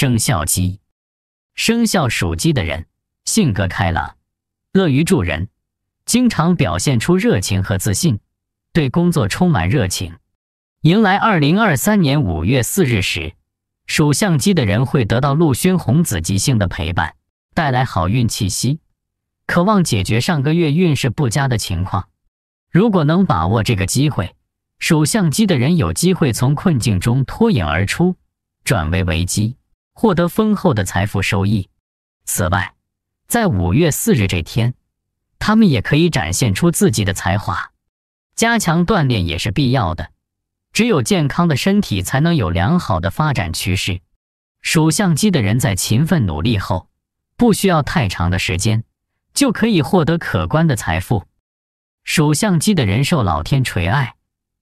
生肖鸡，生肖属鸡的人性格开朗，乐于助人，经常表现出热情和自信，对工作充满热情。迎来二零二三年五月四日时，属相鸡的人会得到陆勋红子吉星的陪伴，带来好运气息。渴望解决上个月运势不佳的情况，如果能把握这个机会，属相鸡的人有机会从困境中脱颖而出，转危为机。获得丰厚的财富收益。此外，在五月四日这天，他们也可以展现出自己的才华。加强锻炼也是必要的，只有健康的身体才能有良好的发展趋势。属相鸡的人在勤奋努力后，不需要太长的时间，就可以获得可观的财富。属相鸡的人受老天垂爱，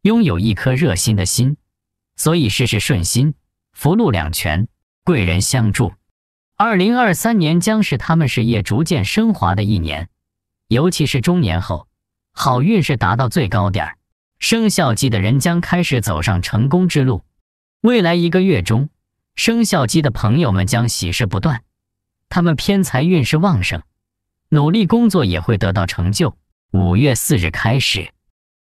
拥有一颗热心的心，所以事事顺心，福禄两全。贵人相助，二零二三年将是他们事业逐渐升华的一年，尤其是中年后，好运是达到最高点儿。生肖鸡的人将开始走上成功之路。未来一个月中，生肖鸡的朋友们将喜事不断，他们偏财运势旺盛，努力工作也会得到成就。五月四日开始，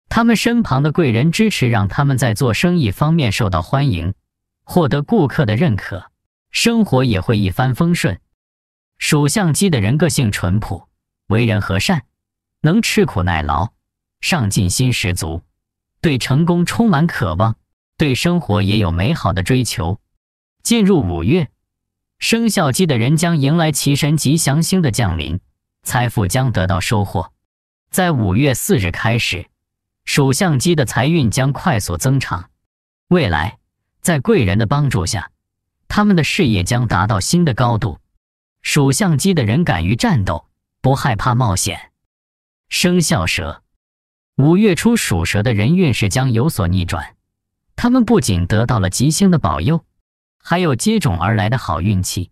他们身旁的贵人支持，让他们在做生意方面受到欢迎，获得顾客的认可。生活也会一帆风顺。属相鸡的人个性淳朴，为人和善，能吃苦耐劳，上进心十足，对成功充满渴望，对生活也有美好的追求。进入五月，生肖鸡的人将迎来奇神吉祥星的降临，财富将得到收获。在五月四日开始，属相鸡的财运将快速增长。未来，在贵人的帮助下。他们的事业将达到新的高度。属相鸡的人敢于战斗，不害怕冒险。生肖蛇，五月初属蛇的人运势将有所逆转。他们不仅得到了吉星的保佑，还有接踵而来的好运气，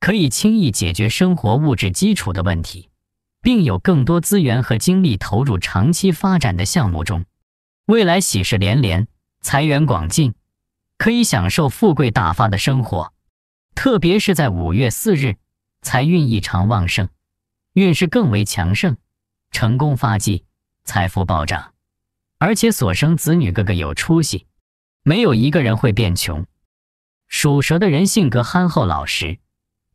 可以轻易解决生活物质基础的问题，并有更多资源和精力投入长期发展的项目中。未来喜事连连，财源广进。可以享受富贵大发的生活，特别是在五月四日，财运异常旺盛，运势更为强盛，成功发迹，财富暴涨，而且所生子女个个有出息，没有一个人会变穷。属蛇的人性格憨厚老实，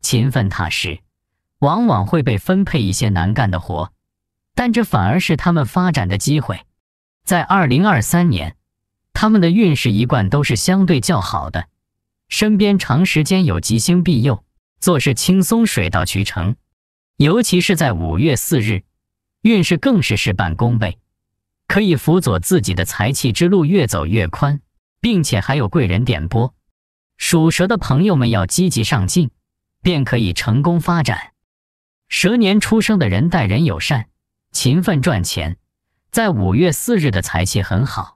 勤奋踏实，往往会被分配一些难干的活，但这反而是他们发展的机会。在二零二三年。他们的运势一贯都是相对较好的，身边长时间有吉星庇佑，做事轻松，水到渠成。尤其是在五月四日，运势更是事半功倍，可以辅佐自己的财气之路越走越宽，并且还有贵人点拨。属蛇的朋友们要积极上进，便可以成功发展。蛇年出生的人待人友善，勤奋赚钱，在五月四日的财气很好。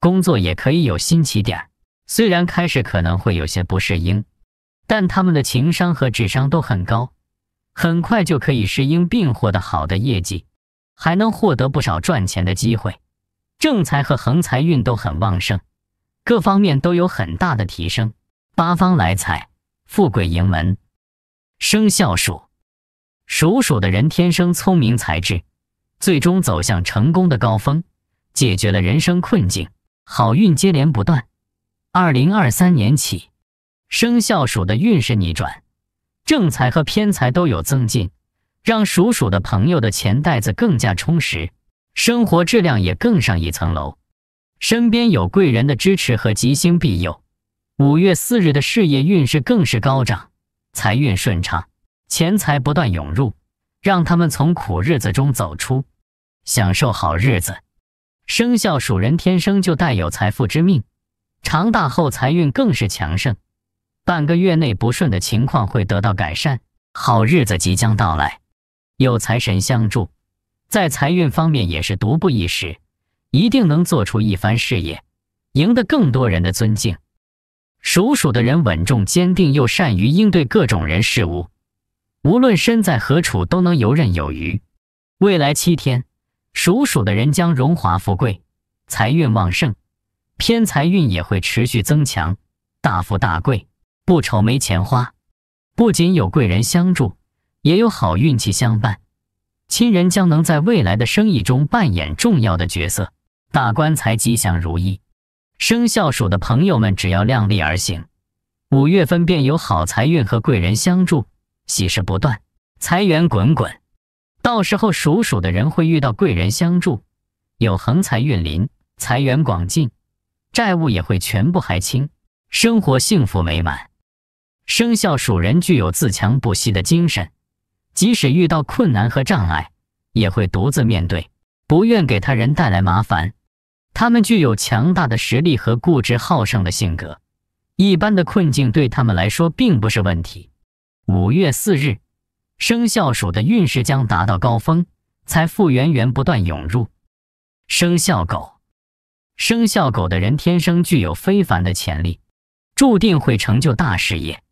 工作也可以有新起点，虽然开始可能会有些不适应，但他们的情商和智商都很高，很快就可以适应并获得好的业绩，还能获得不少赚钱的机会，正财和横财运都很旺盛，各方面都有很大的提升，八方来财，富贵盈门。生肖鼠，属鼠的人天生聪明才智，最终走向成功的高峰，解决了人生困境。好运接连不断，二零二三年起，生肖鼠的运势逆转，正财和偏财都有增进，让属鼠的朋友的钱袋子更加充实，生活质量也更上一层楼。身边有贵人的支持和吉星庇佑，五月四日的事业运势更是高涨，财运顺畅，钱财不断涌入，让他们从苦日子中走出，享受好日子。生肖属人天生就带有财富之命，长大后财运更是强盛。半个月内不顺的情况会得到改善，好日子即将到来，有财神相助，在财运方面也是独步一时，一定能做出一番事业，赢得更多人的尊敬。属鼠的人稳重坚定，又善于应对各种人事物，无论身在何处都能游刃有余。未来七天。属鼠的人将荣华富贵、财运旺盛，偏财运也会持续增强，大富大贵，不愁没钱花。不仅有贵人相助，也有好运气相伴，亲人将能在未来的生意中扮演重要的角色，大官财吉祥如意。生肖鼠的朋友们只要量力而行，五月份便有好财运和贵人相助，喜事不断，财源滚滚。到时候属鼠的人会遇到贵人相助，有横财运临，财源广进，债务也会全部还清，生活幸福美满。生肖鼠人具有自强不息的精神，即使遇到困难和障碍，也会独自面对，不愿给他人带来麻烦。他们具有强大的实力和固执好胜的性格，一般的困境对他们来说并不是问题。五月四日。生肖鼠的运势将达到高峰，财富源源不断涌入。生肖狗，生肖狗的人天生具有非凡的潜力，注定会成就大事业。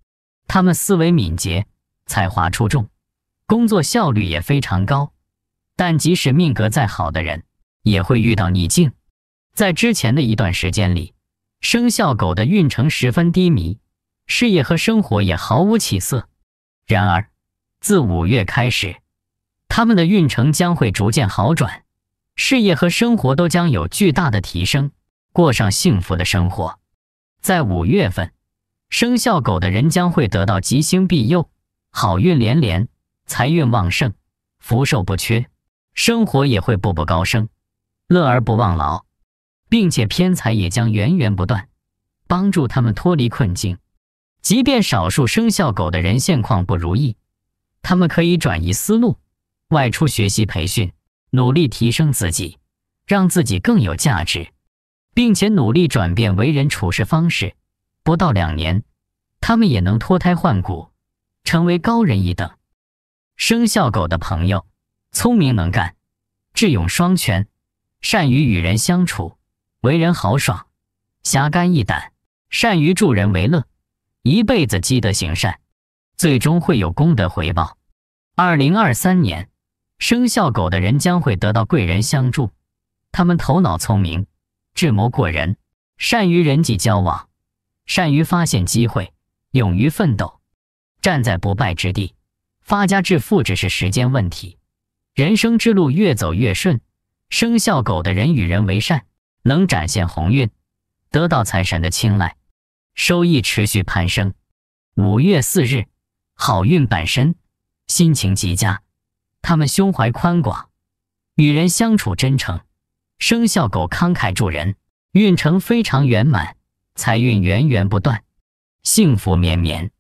他们思维敏捷，才华出众，工作效率也非常高。但即使命格再好的人，也会遇到逆境。在之前的一段时间里，生肖狗的运程十分低迷，事业和生活也毫无起色。然而，自五月开始，他们的运程将会逐渐好转，事业和生活都将有巨大的提升，过上幸福的生活。在五月份，生肖狗的人将会得到吉星庇佑，好运连连，财运旺盛，福寿不缺，生活也会步步高升，乐而不忘劳，并且偏财也将源源不断，帮助他们脱离困境。即便少数生肖狗的人现况不如意，他们可以转移思路，外出学习培训，努力提升自己，让自己更有价值，并且努力转变为人处事方式。不到两年，他们也能脱胎换骨，成为高人一等。生肖狗的朋友，聪明能干，智勇双全，善于与人相处，为人豪爽，侠肝义胆，善于助人为乐，一辈子积德行善。最终会有功德回报。二零二三年，生肖狗的人将会得到贵人相助。他们头脑聪明，智谋过人，善于人际交往，善于发现机会，勇于奋斗，站在不败之地，发家致富只是时间问题。人生之路越走越顺。生肖狗的人与人为善，能展现鸿运，得到财神的青睐，收益持续攀升。五月四日。好运伴身，心情极佳，他们胸怀宽广，与人相处真诚。生肖狗慷慨助人，运程非常圆满，财运源源不断，幸福绵绵。